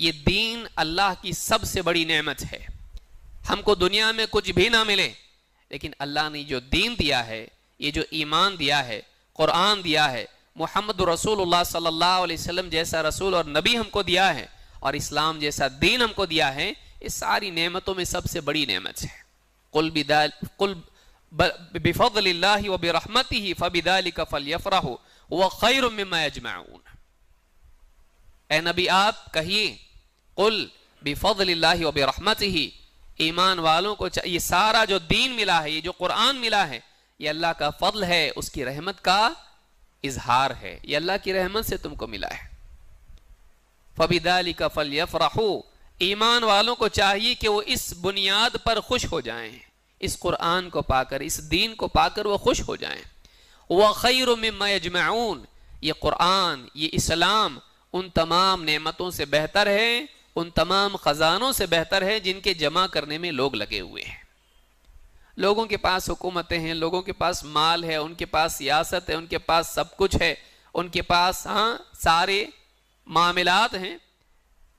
ये दीन अल्लाह की सबसे बड़ी नेमत है हमको दुनिया में कुछ भी ना मिले लेकिन अल्लाह ने जो दीन दिया है ये जो ईमान दिया है कुरान दिया है मोहम्मद रसूलुल्लाह सल्लल्लाहु अलैहि वसल्लम जैसा रसूल और नबी हमको दिया है और इस्लाम जैसा दीन हमको दिया है इस सारी नेमतों में सबसे बड़ी नेमत है कुल बिदाल कुल बिफल व बरहमत ही फ़बिदाल का फल यफ़रा व खैर मजमाउन नबी आप कहिए कुल बेफल वबरहमत ही ईमान वालों को ये सारा जो दीन मिला है ये जो कुरान मिला है ये अल्लाह का फजल है उसकी रहमत का इजहार है ये अल्लाह की रहमत से तुमको मिला है फबीदाली का फल यफराहू ईमान वालों को चाहिए कि वो इस बुनियाद पर खुश हो जाएं इस कुरान को पाकर इस दीन को पाकर वो खुश हो जाएं वह खैर मजमाउन ये कुरान ये इस्लाम उन तमाम नेमतों से बेहतर है उन तमाम ख़जानों से बेहतर है जिनके जमा करने में लोग लगे हुए हैं लोगों के पास हुकूमतें हैं लोगों के पास माल है उनके पास सियासत है उनके पास सब कुछ है उनके पास हाँ सारे मामलात हैं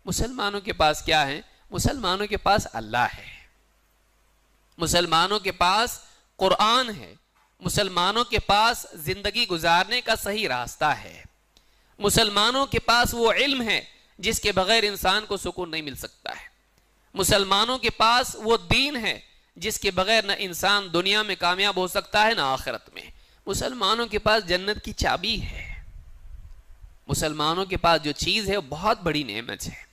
मुसलमानों के पास क्या है मुसलमानों के पास अल्लाह है मुसलमानों के पास कुरान है मुसलमानों के पास ज़िंदगी गुजारने का सही रास्ता है मुसलमानों के पास वो इल्म है जिसके बगैर इंसान को सुकून नहीं मिल सकता है मुसलमानों के पास वो दीन है जिसके बगैर ना इंसान दुनिया में कामयाब हो सकता है ना आखिरत में मुसलमानों के पास जन्नत की चाबी है मुसलमानों के पास जो चीज़ है बहुत बड़ी नेमत है